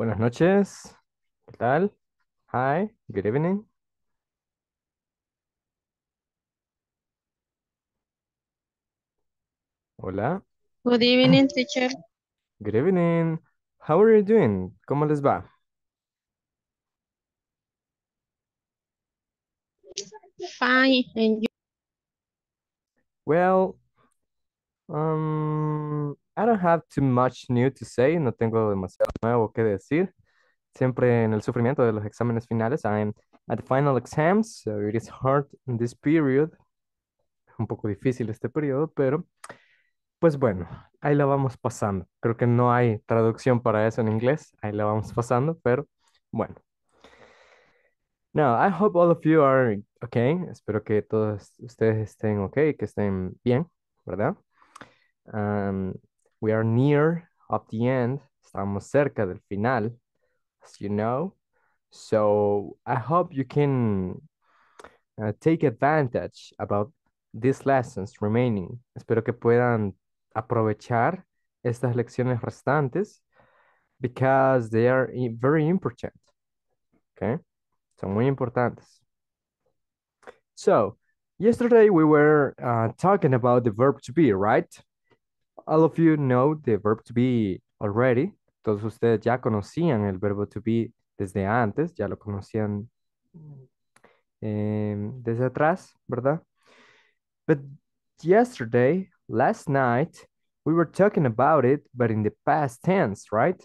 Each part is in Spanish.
Buenas noches. ¿Qué tal? Hi, good evening. Hola. Good evening, teacher. Good evening. How are you doing? ¿Cómo les va? Fine, and you? Well, um, I don't have too much new to say, no tengo demasiado nuevo que decir. Siempre en el sufrimiento de los exámenes finales, I'm at the final exams, so it is hard in this period. Un poco difícil este periodo, pero pues bueno, ahí la vamos pasando. Creo que no hay traducción para eso en inglés, ahí la vamos pasando, pero bueno. Now, I hope all of you are okay. Espero que todos ustedes estén okay, que estén bien, ¿verdad? Um, We are near of the end. Estamos cerca del final, as you know. So I hope you can uh, take advantage about these lessons remaining. Espero que puedan aprovechar estas lecciones restantes because they are very important. Okay? Son muy importantes. So, yesterday we were uh, talking about the verb to be, right? all of you know the verb to be already. Todos ustedes ya conocían el verbo to be desde antes, ya lo conocían eh, desde atrás, ¿verdad? But yesterday, last night, we were talking about it, but in the past tense, right?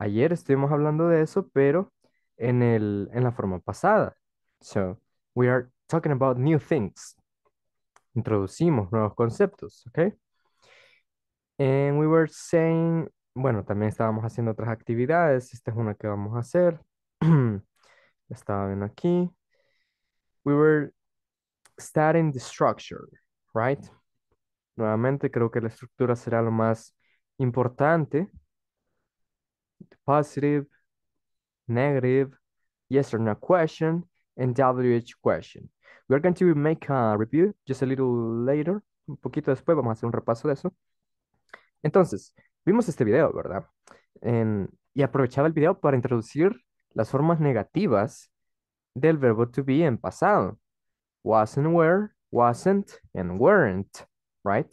Ayer estuvimos hablando de eso, pero en, el, en la forma pasada. So, we are talking about new things. Introducimos nuevos conceptos, ¿okay? And we were saying, bueno, también estábamos haciendo otras actividades. Esta es una que vamos a hacer. Estaba bien aquí. We were studying the structure, right? Nuevamente, creo que la estructura será lo más importante. Positive, negative, yes or no question, and WH question. We are going to make a review just a little later. Un poquito después vamos a hacer un repaso de eso. Entonces, vimos este video, ¿verdad? y aprovechaba el video para introducir las formas negativas del verbo to be en pasado. Wasn't, were, wasn't, and weren't, right?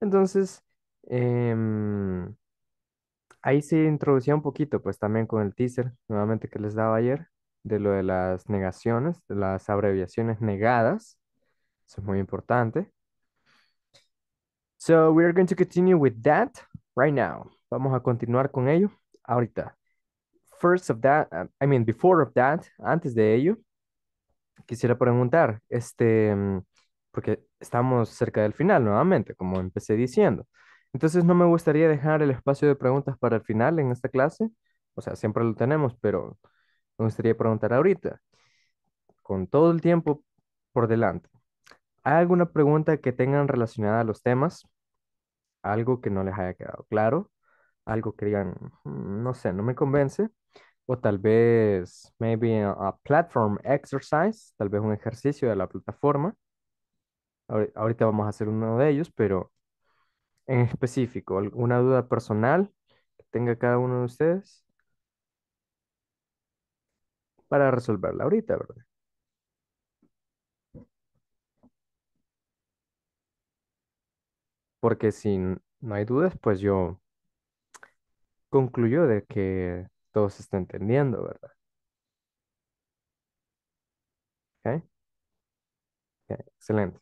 Entonces, em, ahí se introducía un poquito, pues también con el teaser, nuevamente que les daba ayer, de lo de las negaciones, de las abreviaciones negadas. Eso es muy importante. So we are going to continue with that right now. Vamos a continuar con ello ahorita. First of that, um, I mean, before of that, antes de ello, quisiera preguntar, este, mm, porque estamos cerca del final nuevamente, como empecé diciendo. Entonces no me gustaría dejar el espacio de preguntas para el final en esta clase. O sea, siempre lo tenemos, pero me gustaría preguntar ahorita, con todo el tiempo por delante. ¿Hay alguna pregunta que tengan relacionada a los temas? algo que no les haya quedado claro, algo que digan, mm, no sé, no me convence, o tal vez, maybe a platform exercise, tal vez un ejercicio de la plataforma. Ahorita vamos a hacer uno de ellos, pero en específico, alguna duda personal que tenga cada uno de ustedes para resolverla ahorita, ¿verdad? porque sin, no hay dudas, pues yo concluyo de que todo se está entendiendo, ¿verdad? Okay. Okay, excelente.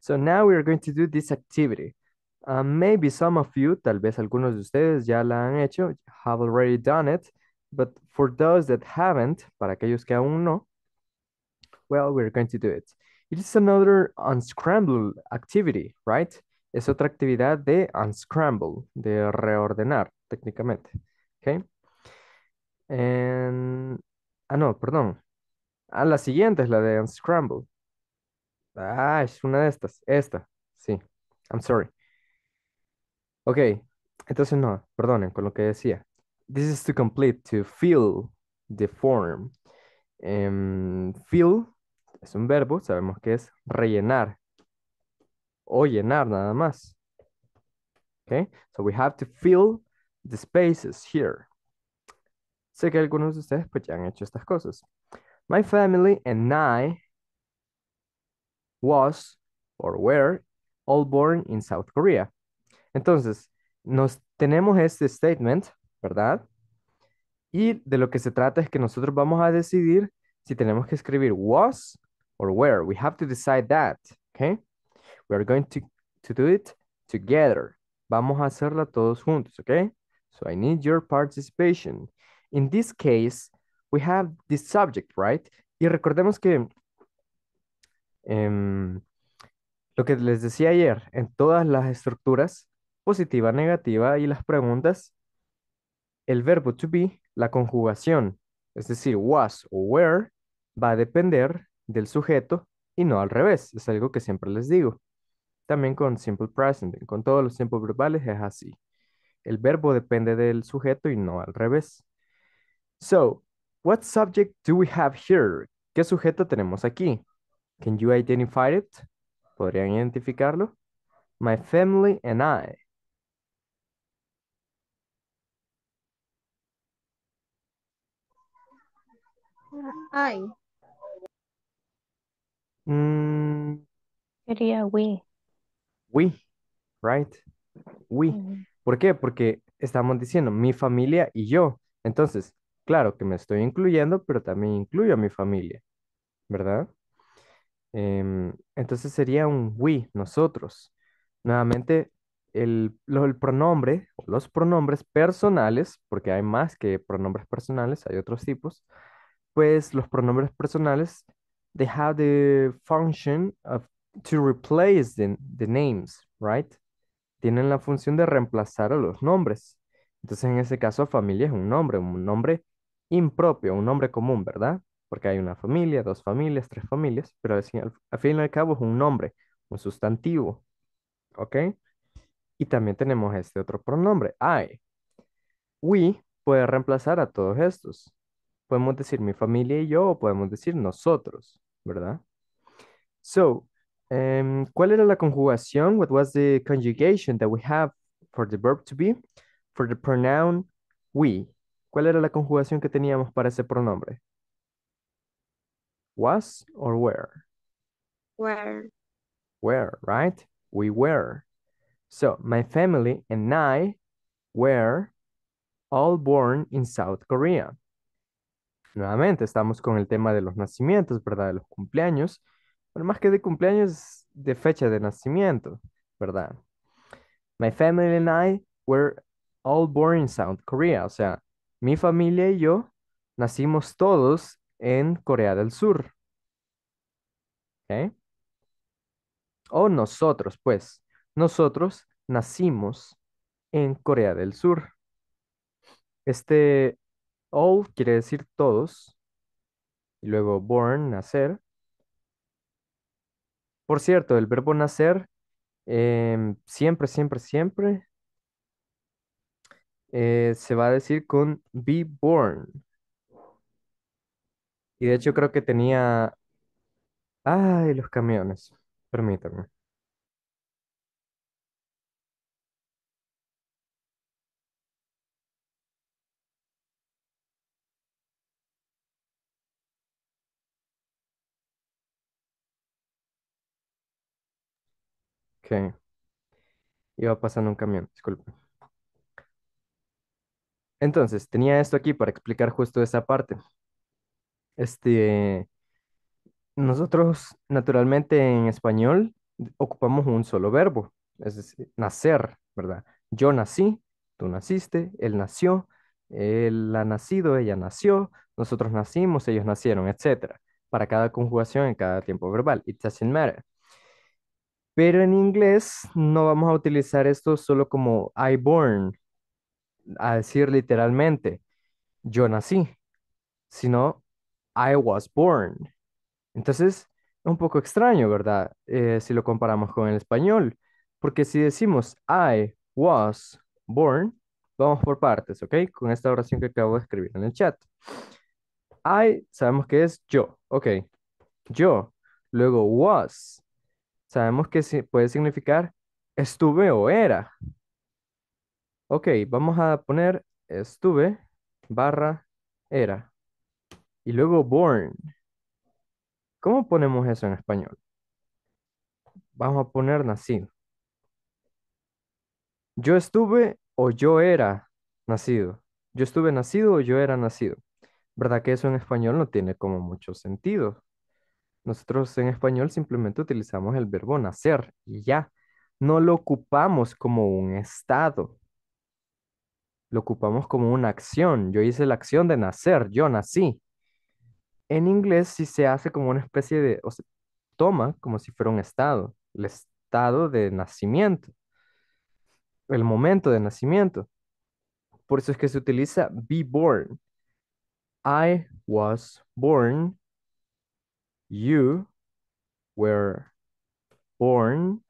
So now we are going to do this activity. Uh, maybe some of you, tal vez algunos de ustedes ya la han hecho, have already done it, but for those that haven't, para aquellos que aún no, well, we're going to do it. It is another unscramble activity, right? es otra actividad de unscramble, de reordenar técnicamente. ¿Okay? ah, no, perdón. Ah, la siguiente es la de unscramble. Ah, es una de estas. Esta, sí. I'm sorry. Ok, entonces no, perdonen con lo que decía. This is to complete, to fill the form. Em, fill es un verbo, sabemos que es rellenar, o llenar nada más. Okay, so we have to fill the spaces here. Sé que algunos de ustedes pues ya han hecho estas cosas. My family and I was or were all born in South Korea. Entonces, nos tenemos este statement, ¿verdad? Y de lo que se trata es que nosotros vamos a decidir si tenemos que escribir was or where. We have to decide that, Ok We are going to, do it together. Vamos a hacerla todos juntos, ¿ok? So I need your participation. In this case, we have this subject, right? Y recordemos que em, lo que les decía ayer, en todas las estructuras, positiva, negativa y las preguntas, el verbo to be, la conjugación, es decir, was o were, va a depender del sujeto y no al revés. Es algo que siempre les digo. También con simple present, con todos los tiempos verbales es así. El verbo depende del sujeto y no al revés. So, what subject do we have here? ¿Qué sujeto tenemos aquí? Can you identify it? ¿Podrían identificarlo? My family and I. I. Mm. Sería we we, right? We. ¿Por qué? Porque estamos diciendo mi familia y yo. Entonces, claro que me estoy incluyendo, pero también incluyo a mi familia, ¿verdad? Em, entonces sería un we, nosotros. Nuevamente, el, el pronombre, los pronombres personales, porque hay más que pronombres personales, hay otros tipos, pues los pronombres personales, they have the function of to replace the, names, right? Tienen la función de reemplazar a los nombres. Entonces, en ese caso, familia es un nombre, un nombre impropio, un nombre común, ¿verdad? Porque hay una familia, dos familias, tres familias, pero al fin, al fin y al cabo es un nombre, un sustantivo, ¿ok? Y también tenemos este otro pronombre, I. We puede reemplazar a todos estos. Podemos decir mi familia y yo, o podemos decir nosotros, ¿verdad? So, Em, ¿Cuál era la conjugación? What was the conjugation that we have for the verb to be, for the pronoun we? ¿Cuál era la conjugación que teníamos para ese pronombre? Was or were? Where. Were, right? We were. So, my family and I were all born in South Korea. Nuevamente, estamos con el tema de los nacimientos, ¿verdad? De los cumpleaños más que de cumpleaños, de fecha de nacimiento, ¿verdad? My family and I were all born in South Korea. O sea, mi familia y yo nacimos todos en Corea del Sur. O nosotros, pues. Nosotros nacimos en Corea del Sur. Este all quiere decir todos. Y luego born, nacer. Por cierto, el verbo nacer em, siempre, siempre, siempre eh, se va a decir con be born. Y de hecho creo que tenía... Ay, los camiones. Permítanme. que iba pasando un camión, disculpen. Entonces, tenía esto aquí para explicar justo esa parte. Este, nosotros naturalmente en español ocupamos un solo verbo, es decir, nacer, ¿verdad? Yo nací, tú naciste, él nació, él ha nacido, ella nació, nosotros nacimos, ellos nacieron, etc. Para cada conjugación en cada tiempo verbal. It doesn't matter. Pero en inglés no vamos a utilizar esto solo como I born, a decir literalmente, yo nací, sino I was born. Entonces, es un poco extraño, ¿verdad? Eh, si lo comparamos con el español, porque si decimos I was born, vamos por partes, ¿ok? Con esta oración que acabo de escribir en el chat. I, sabemos que es yo, ¿ok? Yo, luego was, sabemos que se puede significar estuve o era. Ok, vamos a poner estuve barra era. Y luego born. ¿Cómo ponemos eso en español? Vamos a poner nacido. Yo estuve o yo era nacido. Yo estuve nacido o yo era nacido. ¿Verdad que eso en español no tiene como mucho sentido? Nosotros en español simplemente utilizamos el verbo nacer y ya. No lo ocupamos como un estado. Lo ocupamos como una acción. Yo hice la acción de nacer, yo nací. En inglés sí se hace como una especie de, o toma como si fuera un estado, el estado de nacimiento, el momento de nacimiento. Por eso es que se utiliza be born. I was born You were born.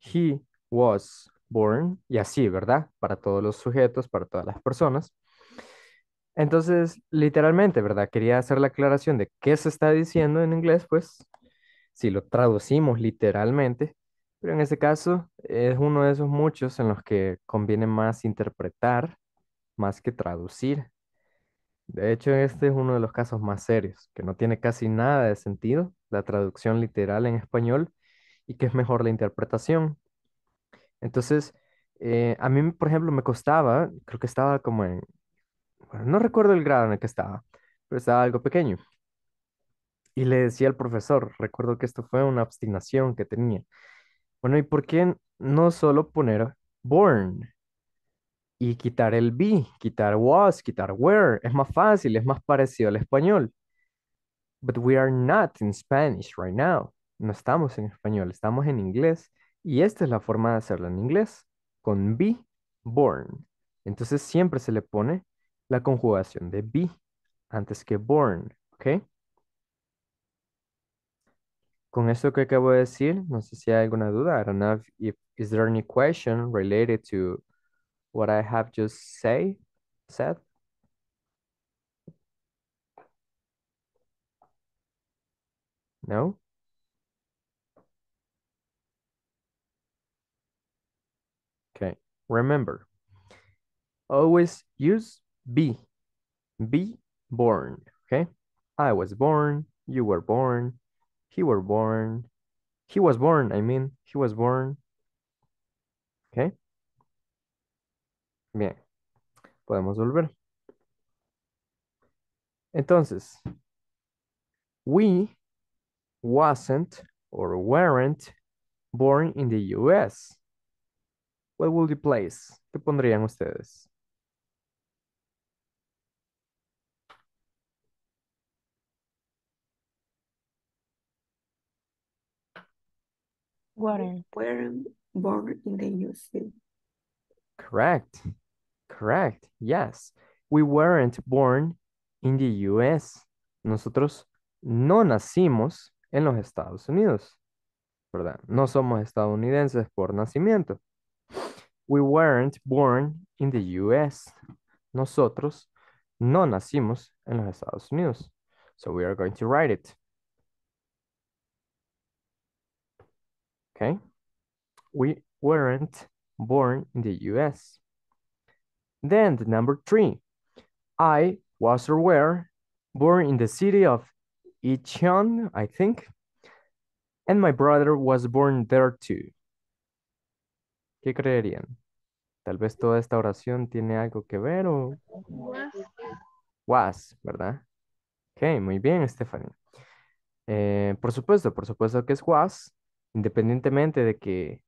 He was born. Y así, ¿verdad? Para todos los sujetos, para todas las personas. Entonces, literalmente, ¿verdad? Quería hacer la aclaración de qué se está diciendo en inglés, pues, si lo traducimos literalmente, pero en este caso es uno de esos muchos en los que conviene más interpretar más que traducir. De hecho, este es uno de los casos más serios, que no tiene casi nada de sentido la traducción literal en español y que es mejor la interpretación. Entonces, eh, a mí, por ejemplo, me costaba, creo que estaba como en, bueno, no recuerdo el grado en el que estaba, pero estaba algo pequeño. Y le decía al profesor, recuerdo que esto fue una obstinación que tenía. Bueno, ¿y por qué no solo poner born? y quitar el be, quitar was, quitar were. Es más fácil, es más parecido al español. But we are not in Spanish right now. No estamos en español, estamos en inglés. Y esta es la forma de hacerlo en inglés, con be, born. Entonces siempre se le pone la conjugación de be antes que born, ¿ok? Con eso que acabo de decir, no sé si hay alguna duda. I don't know if, if is there any question related to what I have just say said? No? Okay, remember, always use be, be born, okay? I was born, you were born, he were born, he was born, I mean, he was born, okay? Bien, podemos volver. Entonces, we wasn't or weren't born in the US. What would you place? ¿Qué pondrían ustedes? Weren't. born in the U.S. Correct. correct. Yes. We weren't born in the US. Nosotros no nacimos en los Estados Unidos. ¿Verdad? No somos estadounidenses por nacimiento. We weren't born in the US. Nosotros no nacimos en los Estados Unidos. So we are going to write it. Okay. We weren't born in the US. Then the number three, I was or were born in the city of Icheon, I think, and my brother was born there too. ¿Qué creerían? Tal vez toda esta oración tiene algo que ver o... Was, ¿verdad? Ok, muy bien, Stephanie. Eh, por supuesto, por supuesto que es was, independientemente de que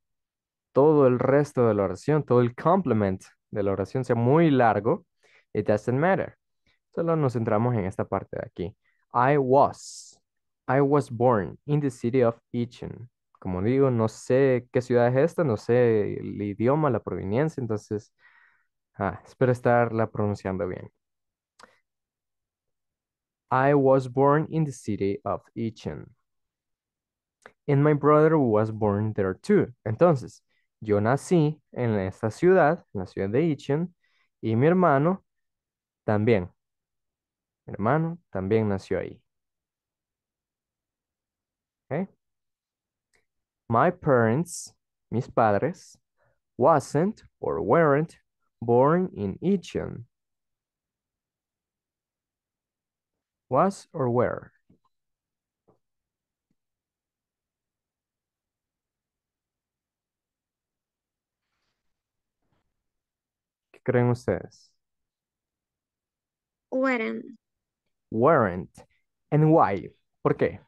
todo el resto de la oración, todo el complement de la oración sea muy largo, it doesn't matter. Solo nos centramos en esta parte de aquí. I was. I was born in the city of Itchen... Como digo, no sé qué ciudad es esta, no sé el idioma, la proveniencia, entonces ah, espero estarla pronunciando bien. I was born in the city of Itchen... And my brother was born there too. Entonces, yo nací en esta ciudad, en la ciudad de Ichen, y mi hermano también. Mi hermano también nació ahí. My parents, mis padres, wasn't or weren't born in Ichen. Was or were. creen ustedes? Weren't. Weren't. And why? ¿Por qué?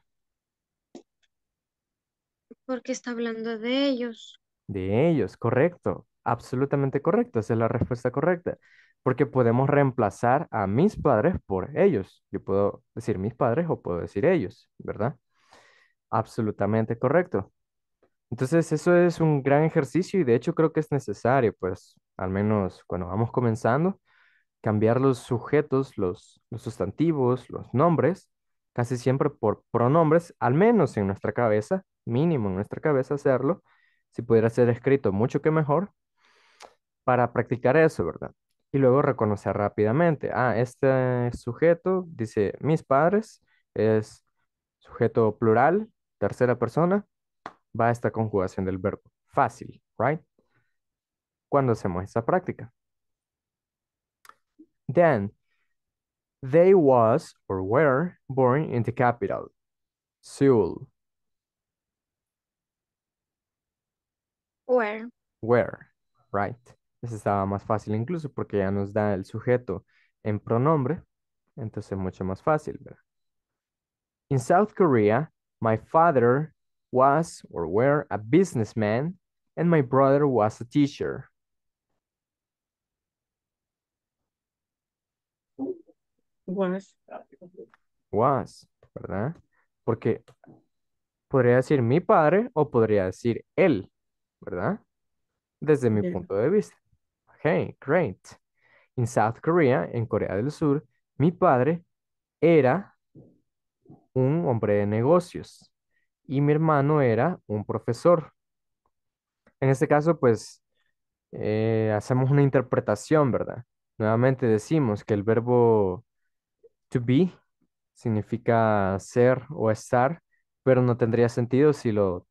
Porque está hablando de ellos. De ellos, correcto. Absolutamente correcto. Esa es la respuesta correcta. Porque podemos reemplazar a mis padres por ellos. Yo puedo decir mis padres o puedo decir ellos, ¿verdad? Absolutamente correcto. Entonces, eso es un gran ejercicio y de hecho creo que es necesario, pues, al menos cuando vamos comenzando, cambiar los sujetos, los, sustantivos, los nombres, casi siempre por pronombres, al menos en nuestra cabeza, mínimo en nuestra cabeza hacerlo, si pudiera ser escrito mucho que mejor, para practicar eso, ¿verdad? Y luego reconocer rápidamente, ah, este sujeto dice mis padres, es sujeto plural, tercera persona, va esta conjugación del verbo. Fácil, ¿right? cuando hacemos esa práctica. Then, they was or were born in the capital, Seoul. Where. Where, right. Ese estaba más fácil incluso porque ya nos da el sujeto en pronombre, entonces mucho más fácil, ¿verdad? In South Korea, my father was or were a businessman and my brother was a teacher. Was. ¿verdad? Porque podría decir mi padre o podría decir él, ¿verdad? Desde mi punto de vista. Ok, great. In South Korea, en Corea del Sur, mi padre era un hombre de negocios y mi hermano era un profesor. En este caso, pues, eh, hacemos una interpretación, ¿verdad? Nuevamente decimos que el verbo to be significa ser o estar, pero no tendría sentido si lo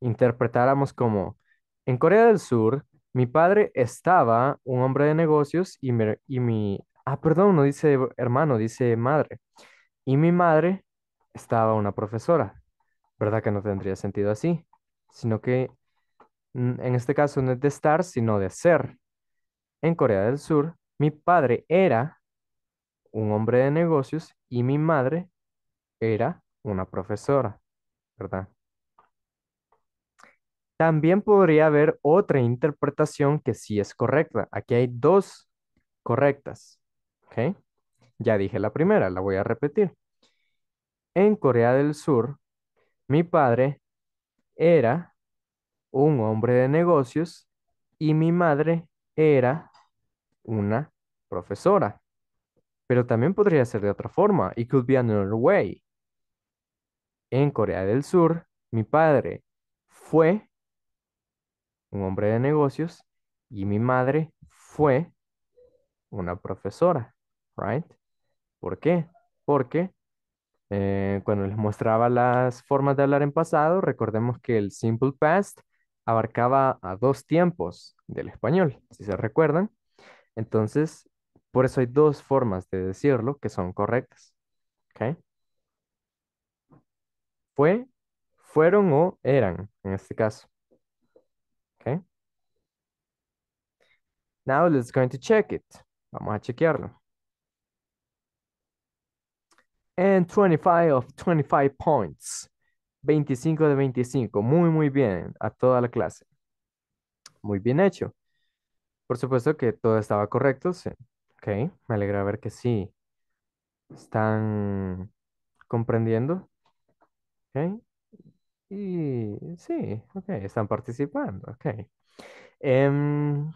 interpretáramos como, en Corea del Sur, mi padre estaba un hombre de negocios y, y mi, ah, perdón, no dice hermano, dice madre, y mi madre estaba una profesora, ¿verdad que no tendría sentido así? Sino que mm, en este caso no es de estar, sino de ser. En Corea del Sur, mi padre era un hombre de negocios y mi madre era una profesora, ¿verdad? También podría haber otra interpretación que sí es correcta. Aquí hay dos correctas. ¿Ok? Ya dije la primera, la voy a repetir. En Corea del Sur, mi padre era un hombre de negocios y mi madre era una profesora. Pero también podría ser de otra forma. It could be another way. En Corea del Sur, mi padre fue un hombre de negocios y mi madre fue una profesora, right? ¿Por qué? Porque eh, cuando les mostraba las formas de hablar en pasado, recordemos que el simple past abarcaba a dos tiempos del español, si se recuerdan. Entonces, por eso hay dos formas de decirlo que son correctas. ¿ok? Fue, fueron o eran en este caso. ¿Ok? Now let's going to check it. Vamos a chequearlo. And 25 of 25 points. 25 de 25. Muy, muy bien. A toda la clase. Muy bien hecho. Por supuesto que todo estaba correcto. sí. Ok, me alegra ver que sí están comprendiendo. Ok. Y sí, ok, están participando. Ok. Em,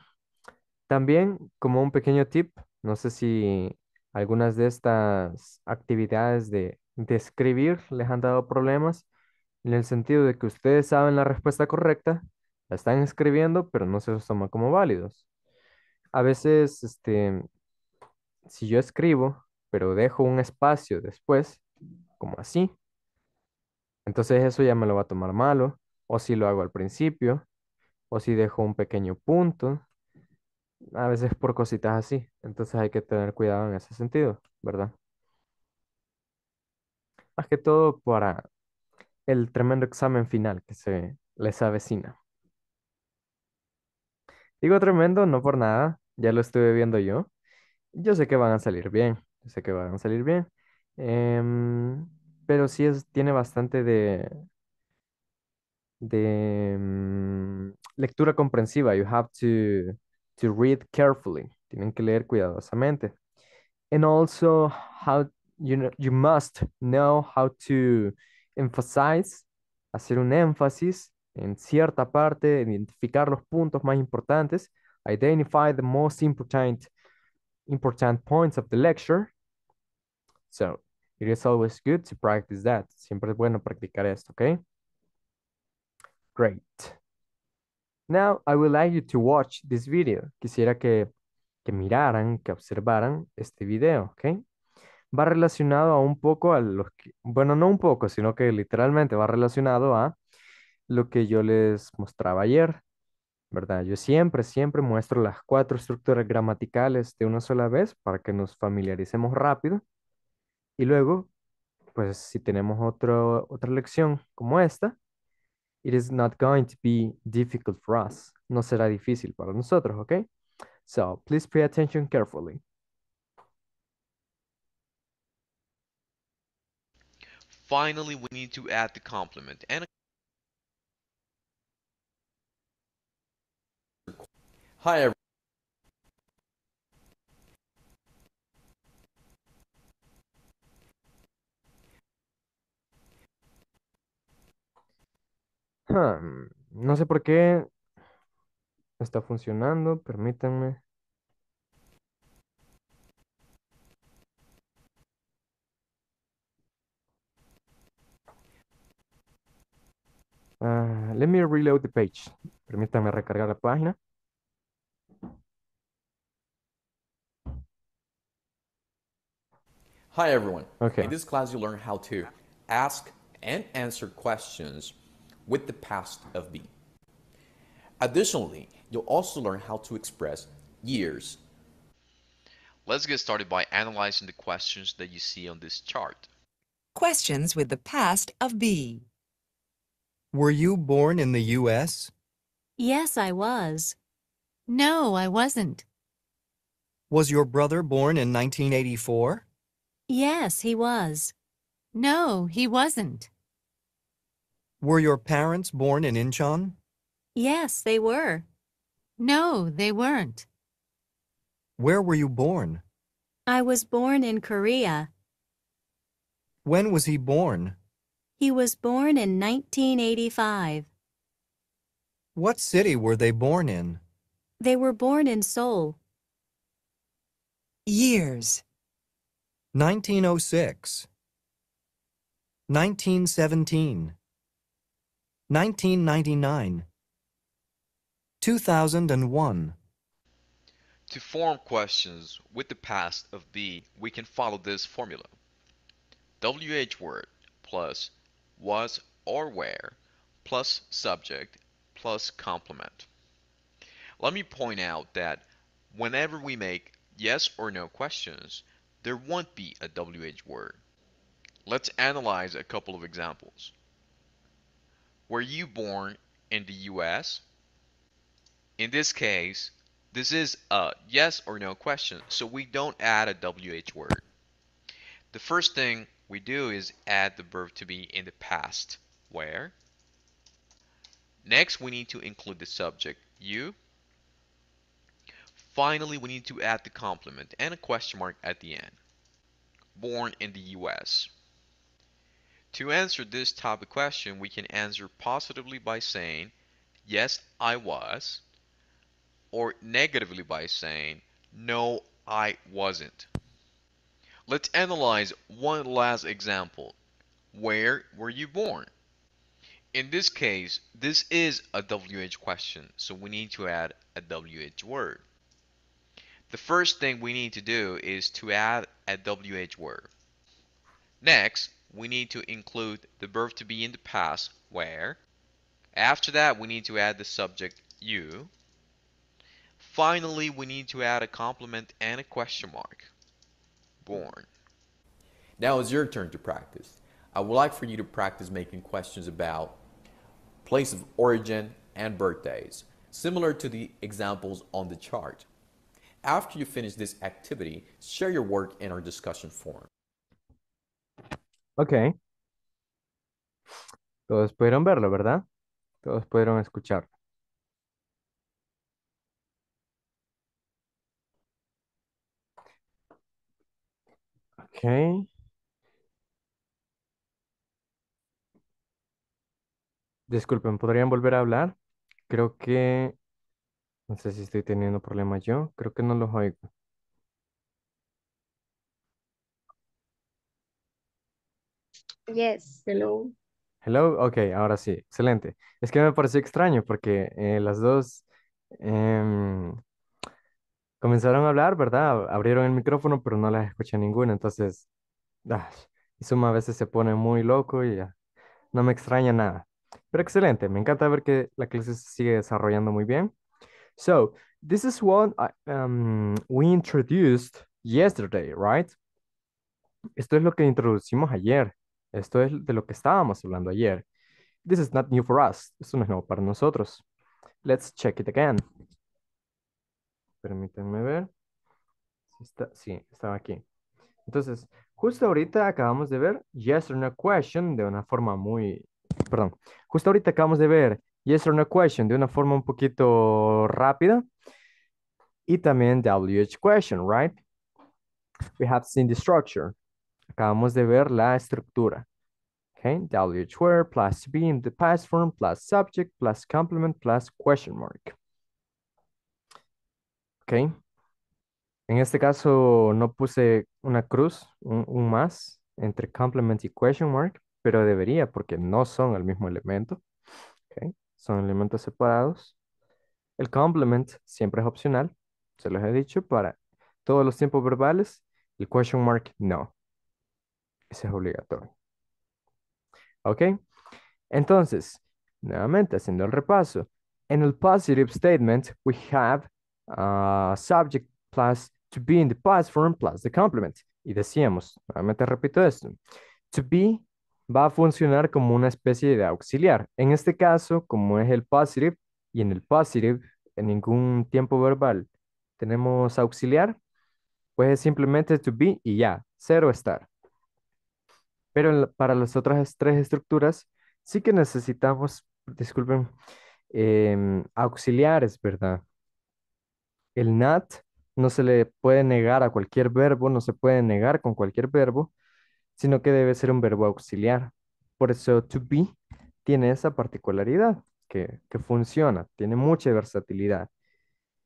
también, como un pequeño tip, no sé si algunas de estas actividades de, de escribir les han dado problemas en el sentido de que ustedes saben la respuesta correcta, la están escribiendo, pero no se los toma como válidos. A veces, este, si yo escribo, pero dejo un espacio después, como así, entonces eso ya me lo va a tomar malo, o si lo hago al principio, o si dejo un pequeño punto, a veces por cositas así, entonces hay que tener cuidado en ese sentido, ¿verdad? Más que todo para el tremendo examen final que se les avecina. Digo tremendo, no por nada, ya lo estuve viendo yo yo sé que van a salir bien, yo sé que van a salir bien, em, pero sí es, tiene bastante de, de em, lectura comprensiva. You have to, to read carefully. Tienen que leer cuidadosamente. And also how you, you must know how to emphasize, hacer un énfasis en cierta parte, identificar los puntos más importantes, identify the most important important points of the lecture. So it is always good to practice that. Siempre es bueno practicar esto, okay? Great. Now I would like you to watch this video. Quisiera que, miraran, que observaran este video, okay? Va relacionado a un poco a los que, bueno, no un poco, sino que literalmente va relacionado a lo que yo les mostraba ayer ¿verdad? Yo siempre, siempre muestro las cuatro estructuras gramaticales de una sola vez para que nos familiaricemos rápido. Y luego, pues si tenemos otro, otra lección como esta, it is not going to be difficult for us. No será difícil para nosotros, ¿ok? So, please pay attention carefully. Finally, we need to add the complement Hi, hmm, No sé por qué está funcionando, permítanme. Ah, let me reload the page. Permítanme recargar la página. Hi, everyone. Okay. In this class, you learn how to ask and answer questions with the past of be. Additionally, you'll also learn how to express years. Let's get started by analyzing the questions that you see on this chart. Questions with the past of be. Were you born in the U.S.? Yes, I was. No, I wasn't. Was your brother born in 1984? Yes, he was. No, he wasn't. Were your parents born in Incheon? Yes, they were. No, they weren't. Where were you born? I was born in Korea. When was he born? He was born in 1985. What city were they born in? They were born in Seoul. Years 1906 1917 1999 2001 To form questions with the past of be, we can follow this formula. WH word plus was or where plus subject plus complement. Let me point out that whenever we make yes or no questions, there won't be a WH word. Let's analyze a couple of examples. Were you born in the US? In this case, this is a yes or no question, so we don't add a WH word. The first thing we do is add the verb to be in the past, where. Next, we need to include the subject, you. Finally, we need to add the complement and a question mark at the end. Born in the US. To answer this type of question, we can answer positively by saying, yes, I was, or negatively by saying, no, I wasn't. Let's analyze one last example. Where were you born? In this case, this is a WH question, so we need to add a WH word. The first thing we need to do is to add a WH word. Next, we need to include the verb to be in the past, where. After that, we need to add the subject, you. Finally, we need to add a complement and a question mark. Born. Now it's your turn to practice. I would like for you to practice making questions about place of origin and birthdays, similar to the examples on the chart. After you finish this activity, share your work in our discussion forum. Ok. Todos pudieron verlo, ¿verdad? Todos pudieron escuchar. Okay. Disculpen, ¿podrían volver a hablar? Creo que No sé si estoy teniendo problemas yo. Creo que no los oigo. Yes. Hello. Hello, ok, ahora sí, excelente. Es que me pareció extraño porque eh, las dos em, comenzaron a hablar, ¿verdad? Abrieron el micrófono, pero no las escuché ninguna. Entonces, ah, y Suma a veces se pone muy loco y ya. No me extraña nada. Pero excelente, me encanta ver que la clase se sigue desarrollando muy bien. So this is what um, we introduced yesterday, right? Esto es lo que introducimos ayer. Esto es de lo que estábamos hablando ayer. This is not new for us. Esto no es nuevo para nosotros. Let's check it again. Permítanme ver. Está, sí, estaba aquí. Entonces, justo ahorita acabamos de ver yes or no question de una forma muy... Perdón. Justo ahorita acabamos de ver yes or no question de una forma un poquito rápida. Y también WH question, right? We have seen the structure. Acabamos de ver la estructura. Okay, WH where plus be in the past form plus subject plus complement plus question mark. Okay. En este caso no puse una cruz, un, un más, entre complement y question mark, pero debería porque no son el mismo elemento. Okay son elementos separados. El complement siempre es opcional, se los he dicho, para todos los tiempos verbales. El question mark no. Ese es obligatorio. ¿Ok? Entonces, nuevamente haciendo el repaso. En el positive statement, we have a subject plus to be in the past form plus the complement. Y decíamos, nuevamente repito esto, to be va a funcionar como una especie de auxiliar. En este caso, como es el positive, y en el positive, en ningún tiempo verbal, tenemos auxiliar, pues es simplemente to be y ya, cero estar. Pero para las otras tres estructuras, sí que necesitamos, disculpen, em, auxiliares, ¿verdad? El not no se le puede negar a cualquier verbo, no se puede negar con cualquier verbo, sino que debe ser un verbo auxiliar. Por eso to be tiene esa particularidad que, funciona, tiene mucha versatilidad.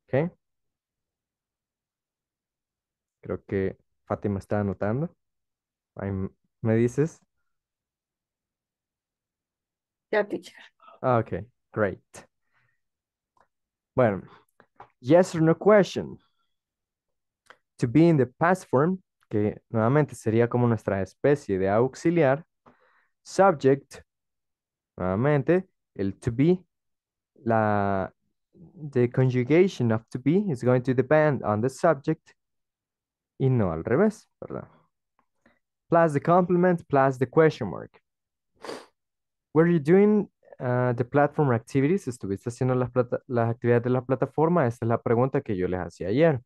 ¿Okay? Creo que Fátima está anotando. ¿Me dices? Ya, teacher. Ah, ok, great. Bueno, yes or no question. To be in the past form que nuevamente sería como nuestra especie de auxiliar, subject, nuevamente, el to be, la, the conjugation of to be is going to depend on the subject y no al revés, ¿verdad? Plus the complement, plus the question mark. you doing uh, the platform activities? ¿Estuviste haciendo las, las actividades de la plataforma? Esta es la pregunta que yo les hacía ayer.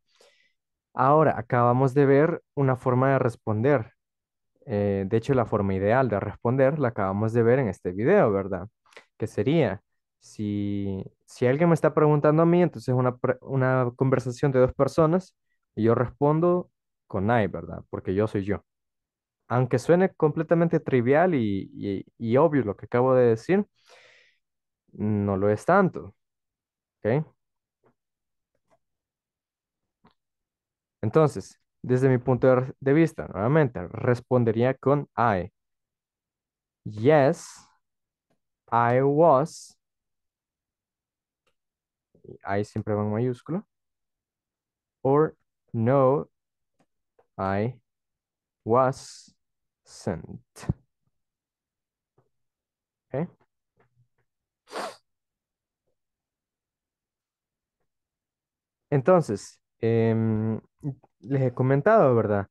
Ahora, acabamos de ver una forma de responder. Eh, de hecho, la forma ideal de responder la acabamos de ver en este video, ¿verdad? Que sería, si, alguien me está preguntando a mí, entonces una, una conversación de dos personas, y yo respondo con I, ¿verdad? Porque yo soy yo. Aunque suene completamente trivial y, y obvio lo que acabo de decir, no lo es tanto. ¿Ok? Entonces, desde mi punto de vista, nuevamente, respondería con I. Yes, I was. I siempre va en mayúsculo. Or no, I was sent. Entonces, em, les he comentado, ¿verdad?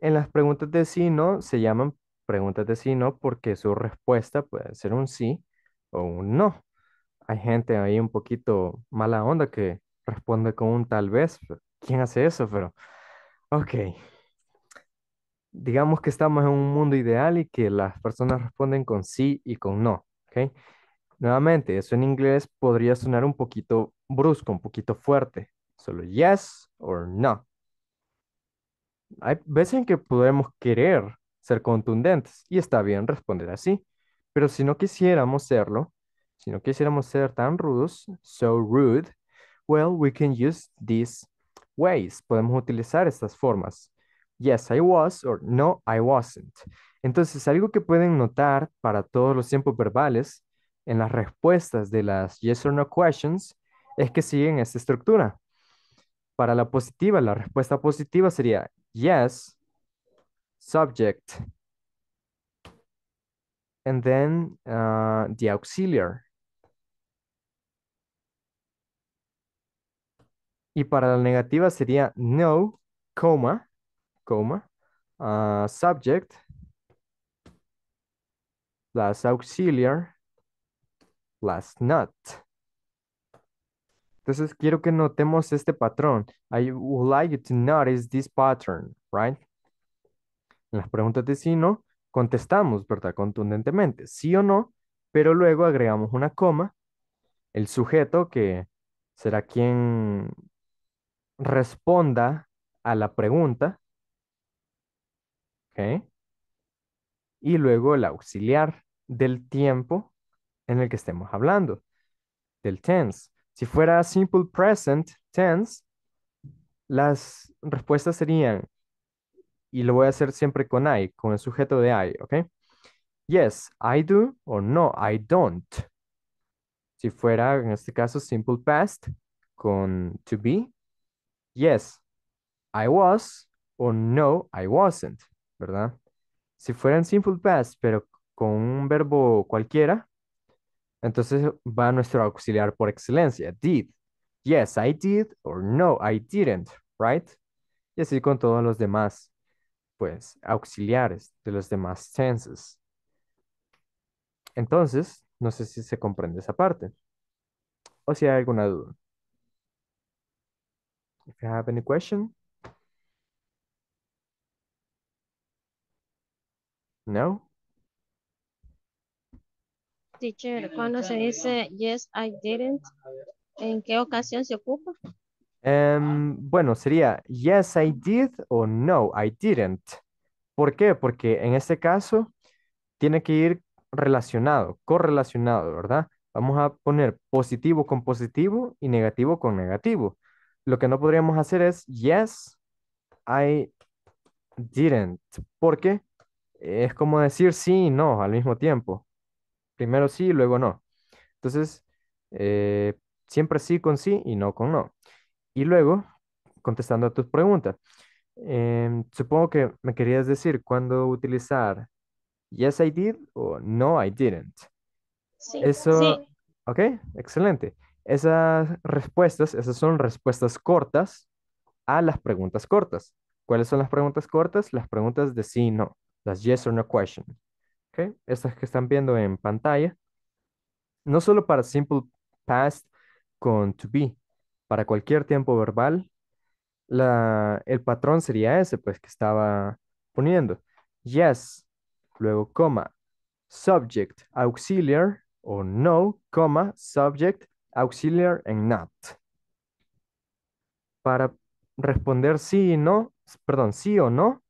En las preguntas de sí, no, se llaman preguntas de sí, no, porque su respuesta puede ser un sí o un no. Hay gente ahí un poquito mala onda que responde con un tal vez. ¿Quién hace eso? Pero, ok. Digamos que estamos en un mundo ideal y que las personas responden con sí y con no, ¿ok? Nuevamente, eso en inglés podría sonar un poquito brusco, un poquito fuerte. Solo yes or no. Hay veces en que podemos querer ser contundentes y está bien responder así, pero si no quisiéramos serlo, si no quisiéramos ser tan rudos, so rude, well, we can use these ways. Podemos utilizar estas formas. Yes, I was or no, I wasn't. Entonces, algo que pueden notar para todos los tiempos verbales en las respuestas de las yes or no questions es que siguen esta estructura. Para la positiva, la respuesta positiva sería yes, subject, and then uh, the auxiliar. Y para la negativa sería no, coma, coma, uh, subject, plus auxiliar, last not. Entonces quiero que notemos este patrón. I would like you to notice this pattern, right? En las preguntas de sí no, contestamos, ¿verdad? Contundentemente, sí o no, pero luego agregamos una coma, el sujeto que será quien responda a la pregunta, ¿ok? Y luego el auxiliar del tiempo en el que estemos hablando, del tense. Si fuera simple present tense, las respuestas serían, y lo voy a hacer siempre con I, con el sujeto de I, ¿ok? Yes, I do o no, I don't. Si fuera, en este caso, simple past con to be, yes, I was o no, I wasn't, ¿verdad? Si fuera en simple past, pero con un verbo cualquiera, entonces va nuestro auxiliar por excelencia, did. Yes, I did or no, I didn't, right? Y así con todos los demás, pues, auxiliares de los demás senses. Entonces, no sé si se comprende esa parte. O si hay alguna duda. If you have any question. No? Teacher, cuando se dice yes, I didn't, ¿en qué ocasión se ocupa? Em, bueno, sería yes, I did o no, I didn't. ¿Por qué? Porque en este caso tiene que ir relacionado, correlacionado, ¿verdad? Vamos a poner positivo con positivo y negativo con negativo. Lo que no podríamos hacer es yes, I didn't. Porque es como decir sí y no al mismo tiempo primero sí y luego no. Entonces, eh, siempre sí con sí y no con no. Y luego, contestando a tu pregunta, em, supongo que me querías decir cuándo utilizar yes I did o no I didn't. Eso, sí. ok, excelente. Esas respuestas, esas son respuestas cortas a las preguntas cortas. ¿Cuáles son las preguntas cortas? Las preguntas de sí y no, las yes or no questions. Estas que están viendo en pantalla. No solo para simple past con to be, para cualquier tiempo verbal, el patrón sería ese, pues, que estaba poniendo. Yes, luego coma, subject, auxiliar, o no, coma, subject, auxiliar, and not. Para responder sí y no, perdón, sí o no,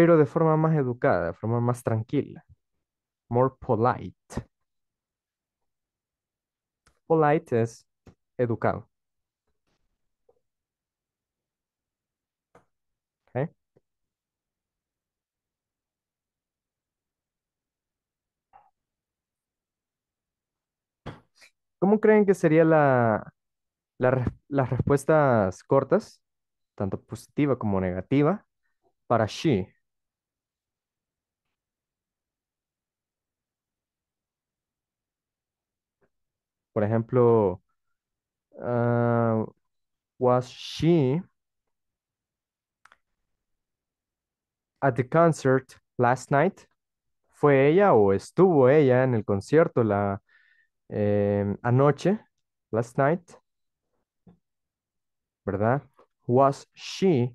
pero de forma más educada, de forma más tranquila. More polite. Polite es educado. ¿Cómo creen que sería las respuestas cortas, tanto positiva como negativa, para she? Por ejemplo, ah, was she at the concert last night? ¿Fue ella o estuvo ella en el concierto la em, anoche, last night? ¿Verdad? Was she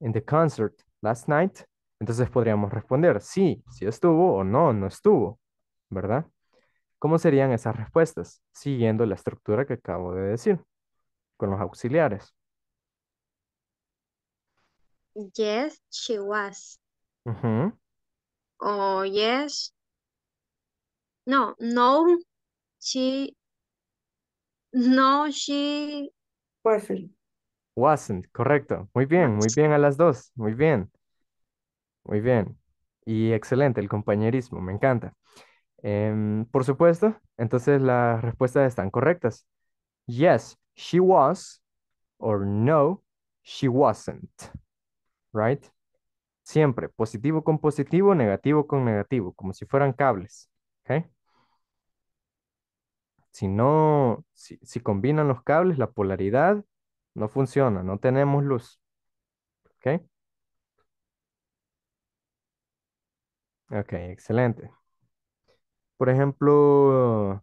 in the concert last night? Entonces podríamos responder sí, sí estuvo o no, no estuvo, ¿verdad? ¿Cómo serían esas respuestas? Siguiendo la estructura que acabo de decir, con los auxiliares. Yes, she was. oh, yes. No, no, she. No, she. Wasn't. Wasn't, correcto. Muy bien, muy bien a las dos. Muy bien. Muy bien. Y excelente el compañerismo, me encanta. Em, por supuesto, entonces las respuestas están correctas. Yes, she was, or no, she wasn't. Right? Siempre, positivo con positivo, negativo con negativo, como si fueran cables. Okay? Si no, si, si combinan los cables, la polaridad no funciona, no tenemos luz. ¿Ok? Ok, excelente. Por ejemplo,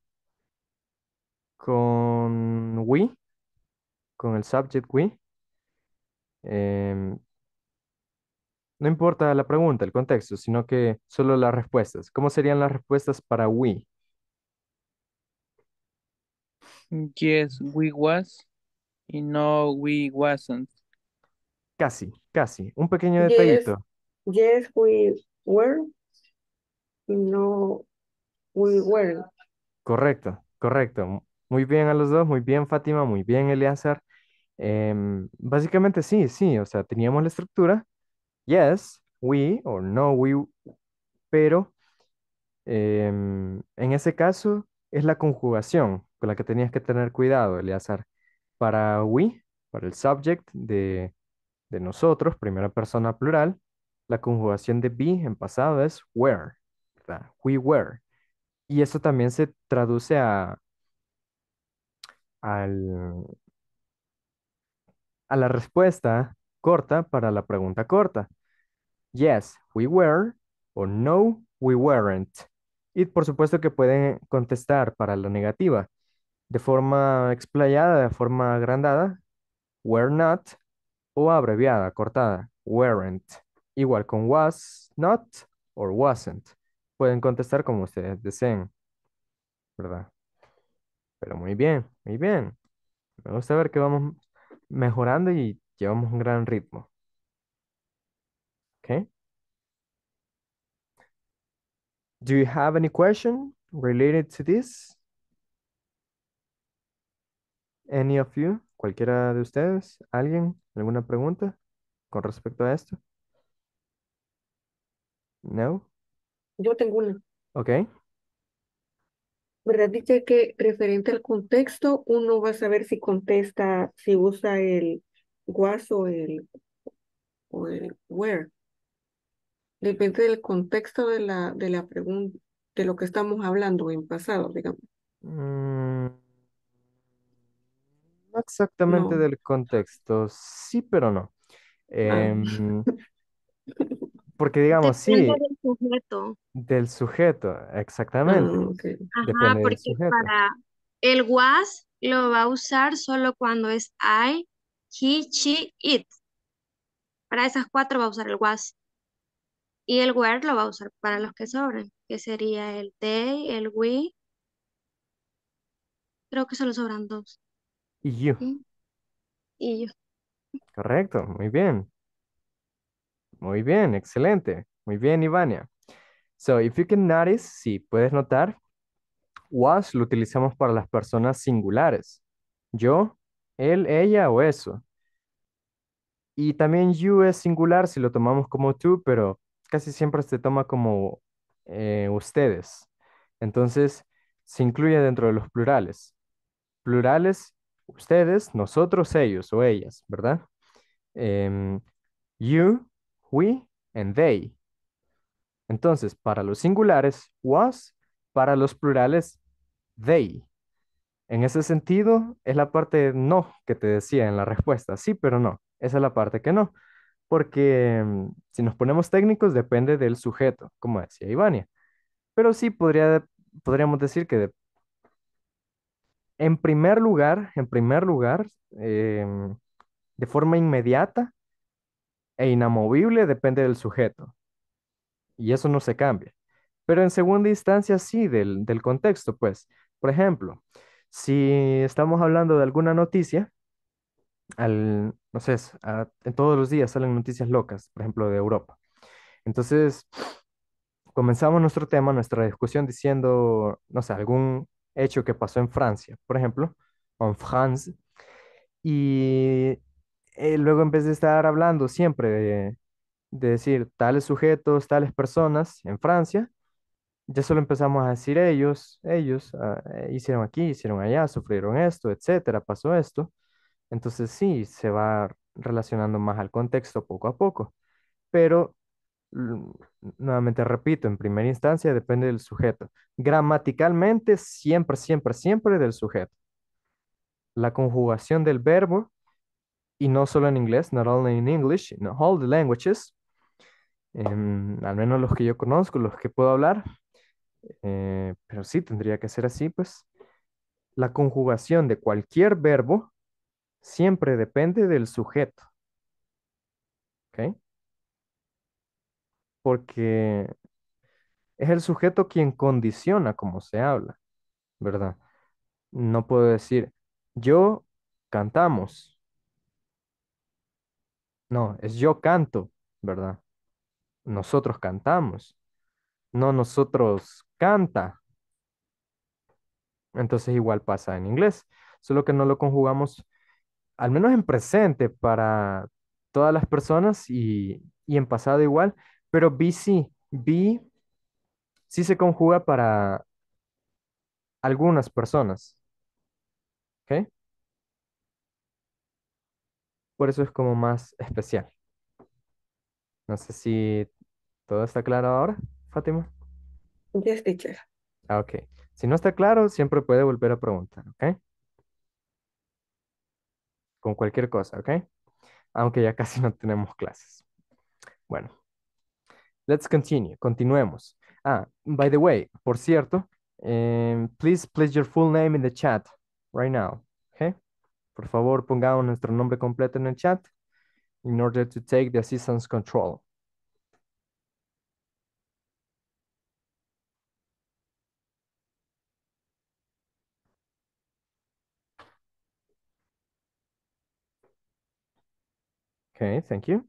con we, con el subject we, em, no importa la pregunta, el contexto, sino que solo las respuestas. ¿Cómo serían las respuestas para we? Yes, we was. Y no, we wasn't. Casi, casi. Un pequeño detallito. yes, we were. No, We were. Correcto, correcto. Muy bien a los dos, muy bien Fátima, muy bien Eleazar. Em, básicamente sí, sí, o sea, teníamos la estructura, yes, we o no we, pero em, en ese caso es la conjugación con la que tenías que tener cuidado, Eleazar. Para we, para el subject de, de nosotros, primera persona plural, la conjugación de be en pasado es were, We were. Y eso también se traduce a, a la respuesta corta para la pregunta corta. Yes, we were o no, we weren't. Y por supuesto que pueden contestar para la negativa de forma explayada, de forma agrandada, were not o abreviada, cortada, weren't, igual con was not or wasn't. Pueden contestar como ustedes deseen, ¿verdad? Pero muy bien, muy bien. Me gusta ver que vamos mejorando y llevamos un gran ritmo. Okay. Do you have any question related to this? Any of you? ¿Cualquiera de ustedes? ¿Alguien? ¿Alguna pregunta con respecto a esto? No? Yo tengo una. Ok. ¿Verdad? Dice que referente al contexto, uno va a saber si contesta, si usa el was o el, o el where. Depende del contexto de la, de la pregunta, de lo que estamos hablando en pasado, digamos. Mm, no exactamente del contexto, sí, pero no. Ah. Em, Porque digamos, sí. Del sujeto. Del sujeto, exactamente. Ah, Ajá, porque para el was lo va a usar solo cuando es I, he, she, it. Para esas cuatro va a usar el was. Y el were lo va a usar para los que sobren que sería el they, el we. Creo que solo sobran dos. Y you. Y yo. Correcto, muy bien. Muy bien, excelente. Muy bien, Ivania. So, if you can notice, si puedes notar, was lo utilizamos para las personas singulares. Yo, él, ella o eso. Y también you es singular si lo tomamos como tú, pero casi siempre se toma como eh, ustedes. Entonces, se incluye dentro de los plurales. Plurales, ustedes, nosotros, ellos o ellas, ¿verdad? Em, you we and they. Entonces, para los singulares, was, para los plurales, they. En ese sentido, es la parte no que te decía en la respuesta. Sí, pero no. Esa es la parte que no. Porque mm, si nos ponemos técnicos, depende del sujeto, como decía Ivania. Pero sí podría, podríamos decir que en primer lugar, en primer lugar, em, de forma inmediata, e inamovible depende del sujeto. Y eso no se cambia. Pero en segunda instancia sí, del, contexto, pues. Por ejemplo, si estamos hablando de alguna noticia, al, no sé, en todos los días salen noticias locas, por ejemplo, de Europa. Entonces, comenzamos nuestro tema, nuestra discusión diciendo, no sé, algún hecho que pasó en Francia, por ejemplo, en France, y eh, luego en vez de estar hablando siempre de, decir tales sujetos, tales personas en Francia, ya solo empezamos a decir ellos, ellos ah, eh, hicieron aquí, hicieron allá, sufrieron esto, etcétera, pasó esto. Entonces sí, se va relacionando más al contexto poco a poco. Pero, mm, nuevamente repito, en primera instancia depende del sujeto. Gramaticalmente, siempre, siempre, siempre del sujeto. La conjugación del verbo y no solo en inglés, not only in English, in all the languages, em, al menos los que yo conozco, los que puedo hablar, eh, pero sí tendría que ser así, pues. La conjugación de cualquier verbo siempre depende del sujeto. ¿Ok? Porque es el sujeto quien condiciona cómo se habla, ¿verdad? No puedo decir, yo cantamos, no, es yo canto, ¿verdad? Nosotros cantamos. No nosotros canta. Entonces igual pasa en inglés, solo que no lo conjugamos, al menos en presente para todas las personas y, en pasado igual, pero be sí, be sí se conjuga para algunas personas. ¿Ok? Por eso es como más especial. No sé si todo está claro ahora, Fátima. Yes, teacher. Ah, ok. Si no está claro, siempre puede volver a preguntar, ¿ok? Con cualquier cosa, ¿ok? Aunque ya casi no tenemos clases. Bueno. Let's continue. Continuemos. Ah, by the way, por cierto, eh, please place your full name in the chat right now, Ok. Por favor, pongamos nuestro nombre completo en el chat in order to take the assistance control. Okay, thank you.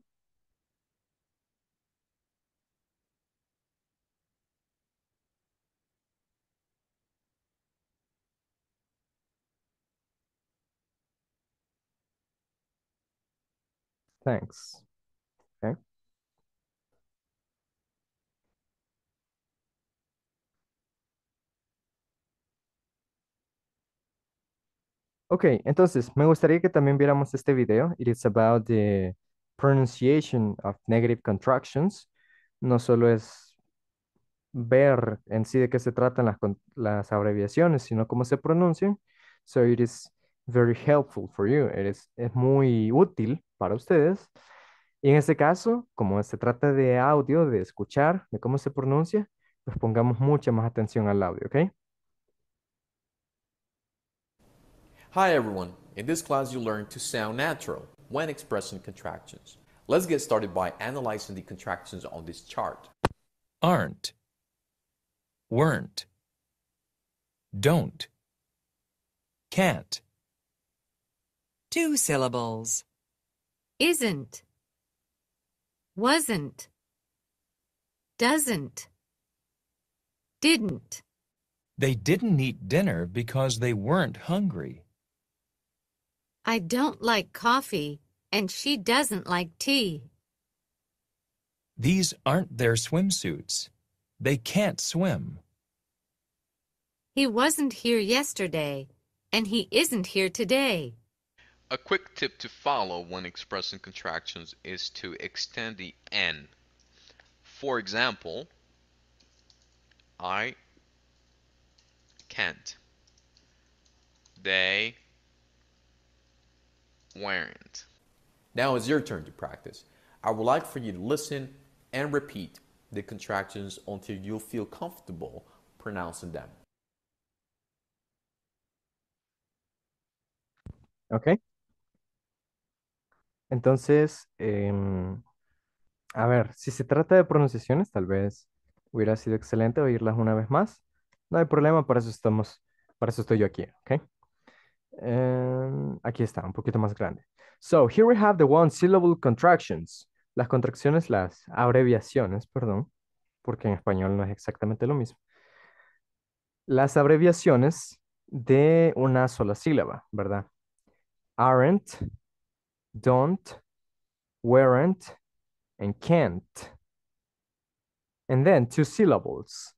Thanks. Okay. Ok, entonces me gustaría que también viéramos este video. It is about the pronunciation of negative contractions. No solo es ver en sí de qué se tratan las, las abreviaciones, sino cómo se pronuncian. So it is very helpful for you. Eres, es muy útil para ustedes. Y en este caso, como se trata de audio, de escuchar, de cómo se pronuncia, pues pongamos mucha más atención al audio, ¿ok? Hi everyone. In this class you learn to sound natural when expressing contractions. Let's get started by analyzing the contractions on this chart. Aren't. Weren't. Don't. Can't. Two syllables. Isn't. Wasn't. Doesn't. Didn't. They didn't eat dinner because they weren't hungry. I don't like coffee, and she doesn't like tea. These aren't their swimsuits. They can't swim. He wasn't here yesterday, and he isn't here today. A quick tip to follow when expressing contractions is to extend the N. For example, I can't. They weren't. Now it's your turn to practice. I would like for you to listen and repeat the contractions until you feel comfortable pronouncing them. Okay. Entonces, em, a ver, si se trata de pronunciaciones, tal vez hubiera sido excelente oírlas una vez más. No hay problema, para eso estamos, para eso estoy yo aquí, ¿ok? Em, aquí está, un poquito más grande. So, here we have the one syllable contractions. Las contracciones, las abreviaciones, perdón, porque en español no es exactamente lo mismo. Las abreviaciones de una sola sílaba, ¿verdad? Aren't, don't, weren't, and can't. And then two syllables,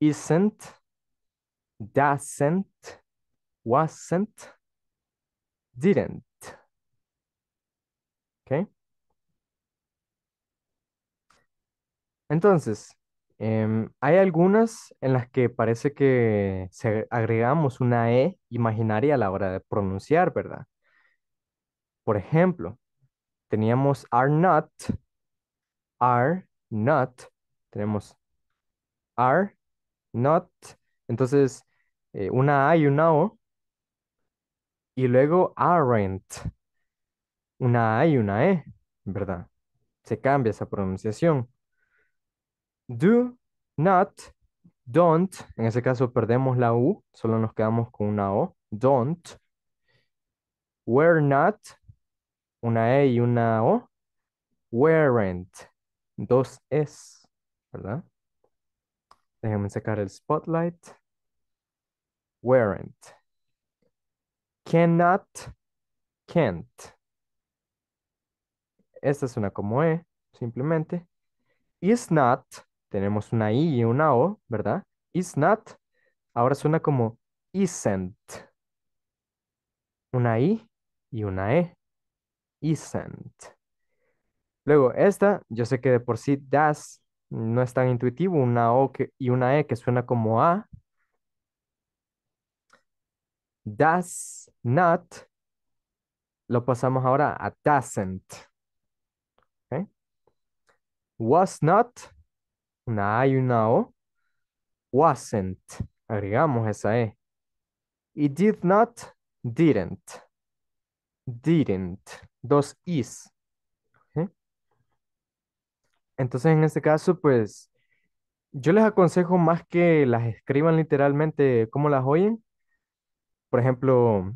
isn't, doesn't, wasn't, didn't. Okay. Entonces, em, hay algunas en las que parece que se agregamos una E imaginaria a la hora de pronunciar, ¿verdad? Por ejemplo, teníamos are not, are not, tenemos are not, entonces eh, una A y una O, y luego aren't, una A y una E, ¿verdad? Se cambia esa pronunciación. Do not, don't, en ese caso perdemos la U, solo nos quedamos con una O, don't. We're not, una E y una O. Weren't, dos S, ¿verdad? Déjenme sacar el spotlight. Weren't. Cannot, can't. Esta suena como E, simplemente. Is not, tenemos una I y una O, ¿verdad? Is not, ahora suena como isn't. Una I y una E isn't. Luego, esta, yo sé que de por sí das no es tan intuitivo, una O y una E que suena como A. Does not lo pasamos ahora a doesn't. Was not, una A y una O. Wasn't, agregamos esa E. it did not, didn't. Didn't dos is. Entonces, en este caso, pues yo les aconsejo más que las escriban literalmente como las oyen. Por ejemplo,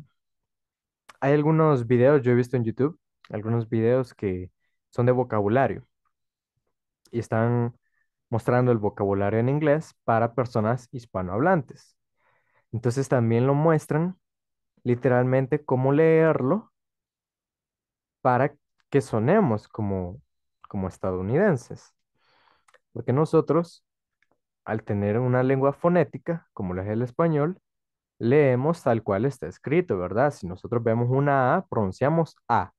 hay algunos videos, yo he visto en YouTube, algunos videos que son de vocabulario y están mostrando el vocabulario en inglés para personas hispanohablantes. Entonces también lo muestran literalmente cómo leerlo para que sonemos como, como estadounidenses. Porque nosotros, al tener una lengua fonética, como lo es el español, leemos tal cual está escrito, ¿verdad? Si nosotros vemos una A, pronunciamos A.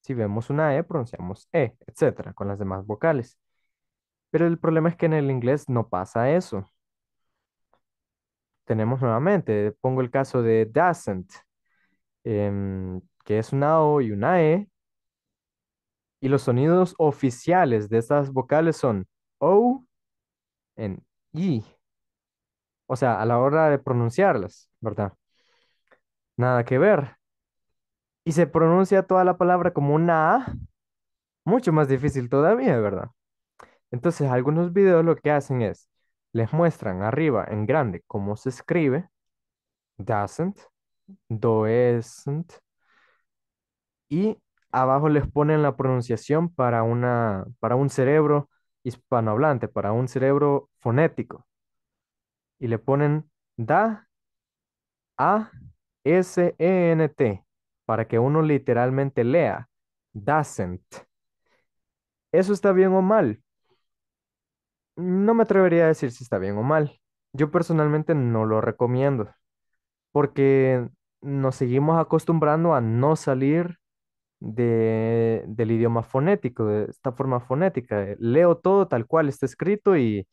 Si vemos una E, pronunciamos E, etcétera, con las demás vocales. Pero el problema es que en el inglés no pasa eso. Tenemos nuevamente, pongo el caso de doesn't. Em, que es una O y una E. Y los sonidos oficiales de estas vocales son O en I. O sea, a la hora de pronunciarlas, ¿verdad? Nada que ver. Y se pronuncia toda la palabra como una A, mucho más difícil todavía, ¿verdad? Entonces, algunos videos lo que hacen es, les muestran arriba en grande cómo se escribe, doesn't, doesn't, y abajo les ponen la pronunciación para, una, para un cerebro hispanohablante, para un cerebro fonético. Y le ponen da a s e n t para que uno literalmente lea doesn't. ¿Eso está bien o mal? No me atrevería a decir si está bien o mal. Yo personalmente no lo recomiendo porque nos seguimos acostumbrando a no salir de, del idioma fonético, de esta forma fonética. Eh, leo todo tal cual está escrito y,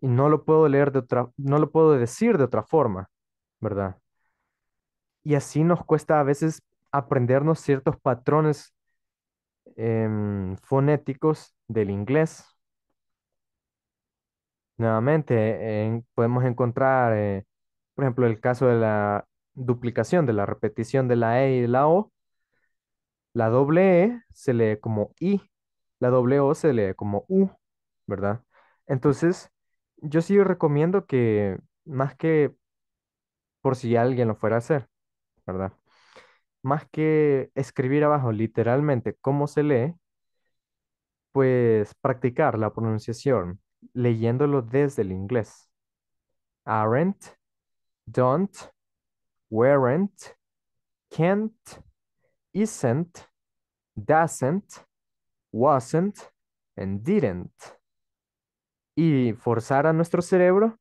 no lo puedo leer de otra, no lo puedo decir de otra forma, ¿verdad? Y así nos cuesta a veces aprendernos ciertos patrones em, fonéticos del inglés. Nuevamente, podemos encontrar, eh, por ejemplo, el caso de la duplicación, de la repetición de la E y de la O, la doble E se lee como I, la doble O se lee como U, ¿verdad? Entonces, yo sí recomiendo que, más que por si alguien lo fuera a hacer, ¿verdad? Más que escribir abajo literalmente cómo se lee, pues practicar la pronunciación leyéndolo desde el inglés. Aren't, don't, weren't, can't, isn't, doesn't, wasn't, and didn't. Y forzar a nuestro cerebro,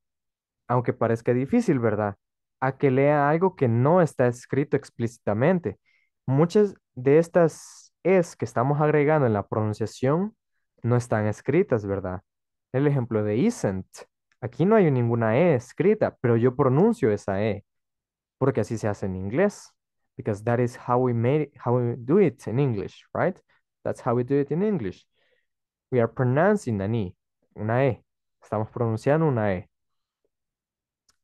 aunque parezca difícil, ¿verdad? A que lea algo que no está escrito explícitamente. Muchas de estas es que estamos agregando en la pronunciación no están escritas, ¿verdad? El ejemplo de isn't. Aquí no hay ninguna E escrita, pero yo pronuncio esa E, porque así se hace en inglés because that is how we made how we do it in English, right? That's how we do it in English. We are pronouncing an E, una E. Estamos pronunciando una E.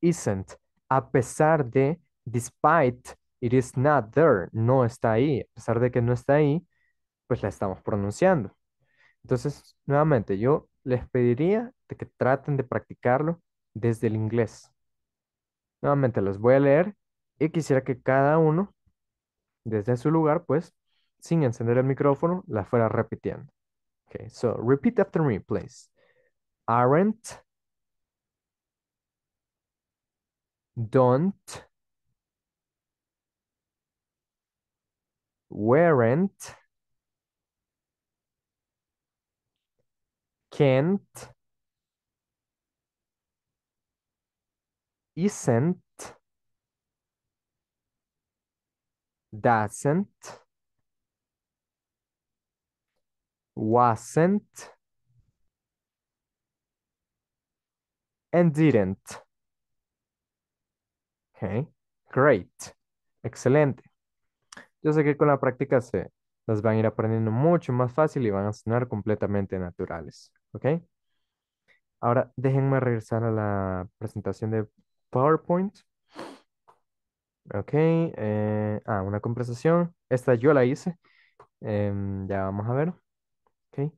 Isn't, a pesar de, despite, it is not there, no está ahí. A pesar de que no está ahí, pues la estamos pronunciando. Entonces, nuevamente, yo les pediría de que traten de practicarlo desde el inglés. Nuevamente, los voy a leer y quisiera que cada uno desde su lugar, pues, sin encender el micrófono, la fuera repitiendo. Okay, so repeat after me, please. Aren't, don't, weren't, can't, isn't, doesn't, wasn't, and didn't. Okay, great, excelente. Yo sé que con la práctica se las van a ir aprendiendo mucho más fácil y van a sonar completamente naturales, ¿ok? Ahora déjenme regresar a la presentación de PowerPoint. Ok. Eh, ah, una conversación. Esta yo la hice. Em, ya vamos a ver. ok,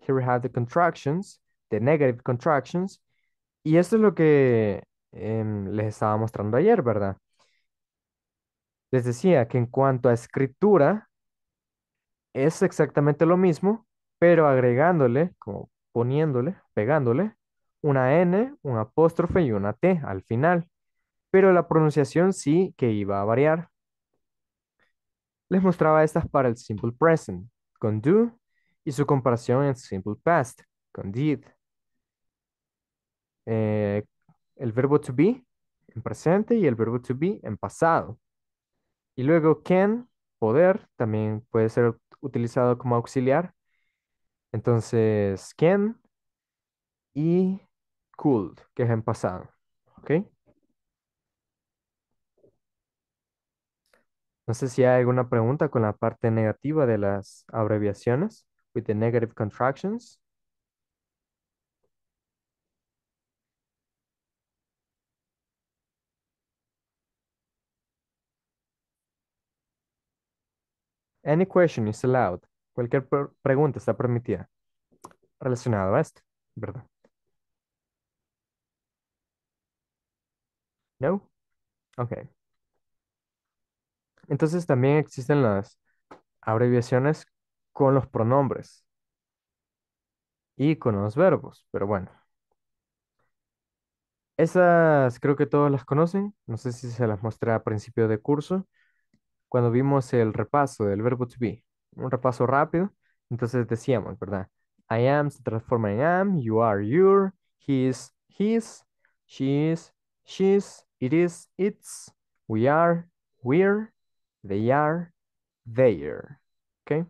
Here we have the contractions, the negative contractions. Y esto es lo que em, les estaba mostrando ayer, ¿verdad? Les decía que en cuanto a escritura, es exactamente lo mismo, pero agregándole, como poniéndole, pegándole, una N, un apóstrofe y una T al final pero la pronunciación sí que iba a variar. Les mostraba estas para el simple present, con do, y su comparación en simple past, con did. Eh, el verbo to be en presente y el verbo to be en pasado. Y luego can, poder, también puede ser utilizado como auxiliar. Entonces, can y could, que es en pasado. ¿Ok? No sé si hay alguna pregunta con la parte negativa de las abreviaciones, with the negative contractions. Any question is allowed. Cualquier pregunta está permitida relacionado a esto, ¿verdad? No? Okay. Entonces también existen las abreviaciones con los pronombres y con los verbos, pero bueno. Esas creo que todos las conocen, no sé si se las mostré a principio de curso, cuando vimos el repaso del verbo to be, un repaso rápido, entonces decíamos, ¿verdad? I am se transforma en am, you are your, he is his, she is she's, it is its, we are we're, They are there. ¿Ok?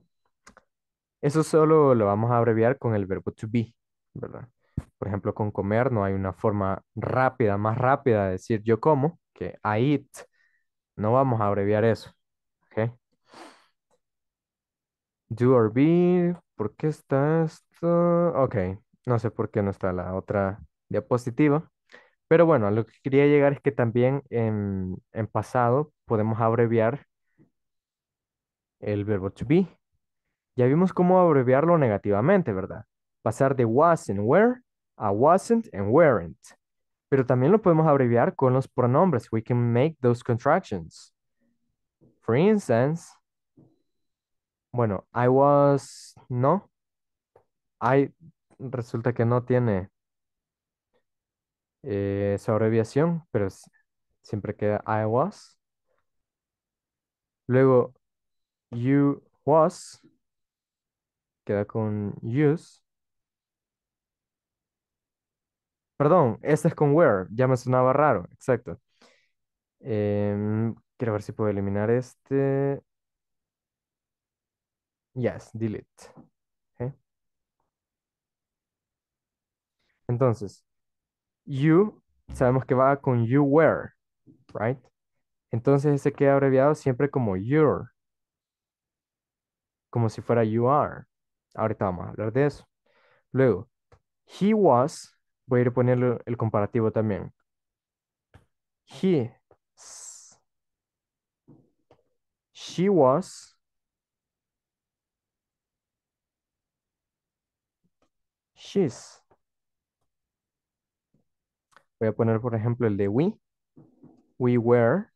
Eso solo lo vamos a abreviar con el verbo to be, ¿verdad? Por ejemplo, con comer no hay una forma rápida, más rápida de decir yo como, que I eat. No vamos a abreviar eso. ¿Ok? Do or be. ¿Por qué está esto? Ok. No sé por qué no está la otra diapositiva. Pero bueno, lo que quería llegar es que también en, en pasado podemos abreviar el verbo to be. Ya vimos cómo abreviarlo negativamente, ¿verdad? Pasar de was and were a wasn't and weren't. Pero también lo podemos abreviar con los pronombres. We can make those contractions. For instance, bueno, I was, no. I resulta que no tiene eh, abreviación, pero siempre queda I was. Luego, you was, queda con use. Perdón, este es con where, ya me sonaba raro, exacto. Em, quiero ver si puedo eliminar este. Yes, delete. Entonces, you, sabemos que va con you were, right? Entonces ese queda abreviado siempre como your como si fuera you are. Ahorita vamos a hablar de eso. Luego, he was, voy a ir a poner el comparativo también. He, she was, she's. Voy a poner, por ejemplo, el de we. We were.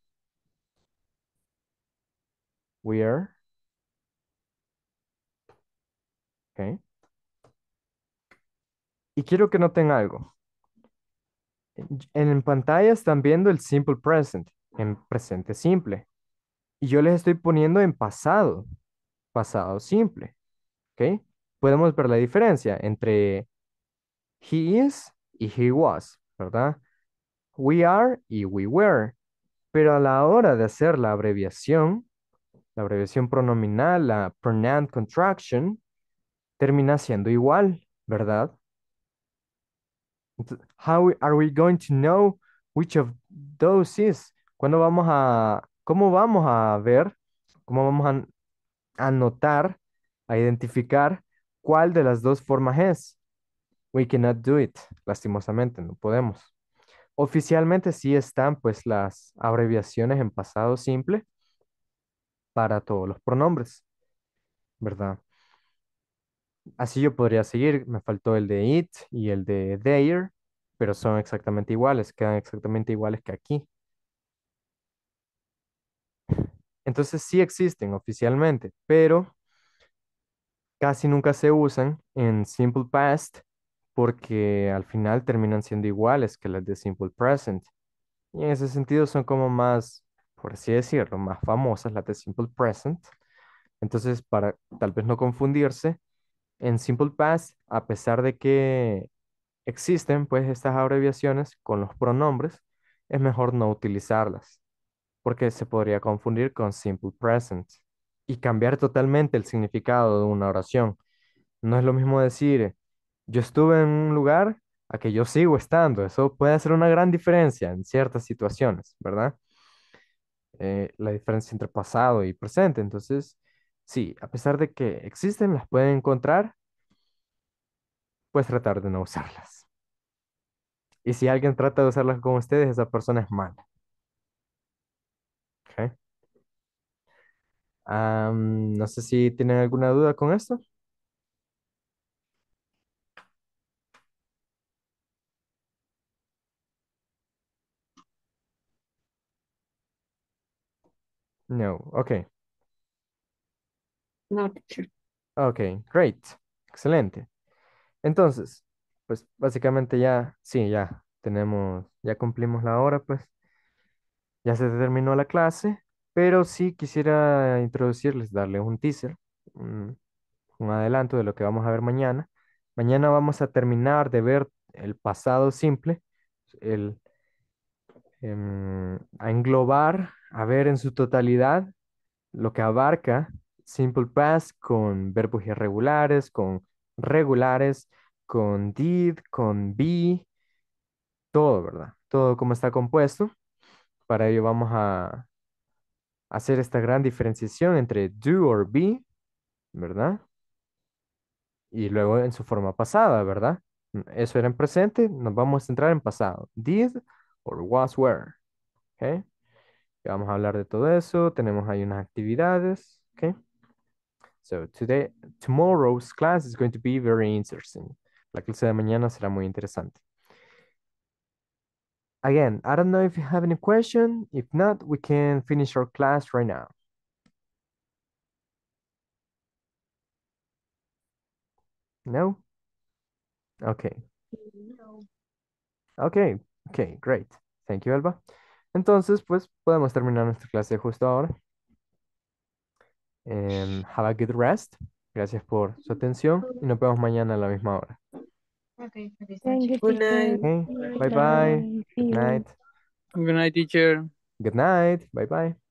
We're. Y quiero que noten algo. En pantalla están viendo el simple present, en presente simple. Y yo les estoy poniendo en pasado, pasado simple. Okay, Podemos ver la diferencia entre he is y he was, ¿verdad? We are y we were. Pero a la hora de hacer la abreviación, la abreviación pronominal, la pronoun contraction, termina siendo igual, ¿verdad? how are we going to know which of those is? ¿Cuándo vamos a, cómo vamos a ver, cómo vamos a, anotar? a identificar cuál de las dos formas es? We cannot do it, lastimosamente, no podemos. Oficialmente sí están pues las abreviaciones en pasado simple para todos los pronombres, ¿verdad? Así yo podría seguir, me faltó el de it y el de there, pero son exactamente iguales, quedan exactamente iguales que aquí. Entonces sí existen oficialmente, pero casi nunca se usan en simple past porque al final terminan siendo iguales que las de simple present. Y en ese sentido son como más, por así decirlo, más famosas las de simple present. Entonces, para tal vez no confundirse, en Simple Past, a pesar de que existen pues estas abreviaciones con los pronombres, es mejor no utilizarlas, porque se podría confundir con Simple Present y cambiar totalmente el significado de una oración. No es lo mismo decir, yo estuve en un lugar a que yo sigo estando. Eso puede hacer una gran diferencia en ciertas situaciones, ¿verdad? Eh, la diferencia entre pasado y presente. Entonces, sí, a pesar de que existen, las pueden encontrar, pues tratar de no usarlas. Y si alguien trata de usarlas con ustedes, esa persona es mala. Okay. no sé si tienen alguna duda con esto. No, ok. No, teacher. Ok, great. Excelente. Entonces, pues básicamente ya, sí, ya tenemos, ya cumplimos la hora, pues ya se terminó la clase, pero sí quisiera introducirles, darles un teaser, un, adelanto de lo que vamos a ver mañana. Mañana vamos a terminar de ver el pasado simple, el, em, a englobar, a ver en su totalidad lo que abarca simple past con verbos irregulares, con regulares, con did, con be, todo, ¿verdad? Todo como está compuesto. Para ello vamos a hacer esta gran diferenciación entre do or be, ¿verdad? Y luego en su forma pasada, ¿verdad? Eso era en presente, nos vamos a centrar en pasado. Did or was were. ¿Ok? vamos a hablar de todo eso. Tenemos ahí unas actividades. ¿Ok? So today, tomorrow's class is going to be very interesting. La clase de mañana será muy interesante. Again, I don't know if you have any question. If not, we can finish our class right now. No? Okay. No. Okay, okay, great. Thank you, Elba. Entonces, pues podemos terminar nuestra clase justo ahora. And have a good rest. Gracias por su atención y nos vemos mañana a la misma hora. Okay, good night. Bye bye. Good night. Good night, teacher. Good night. Bye bye.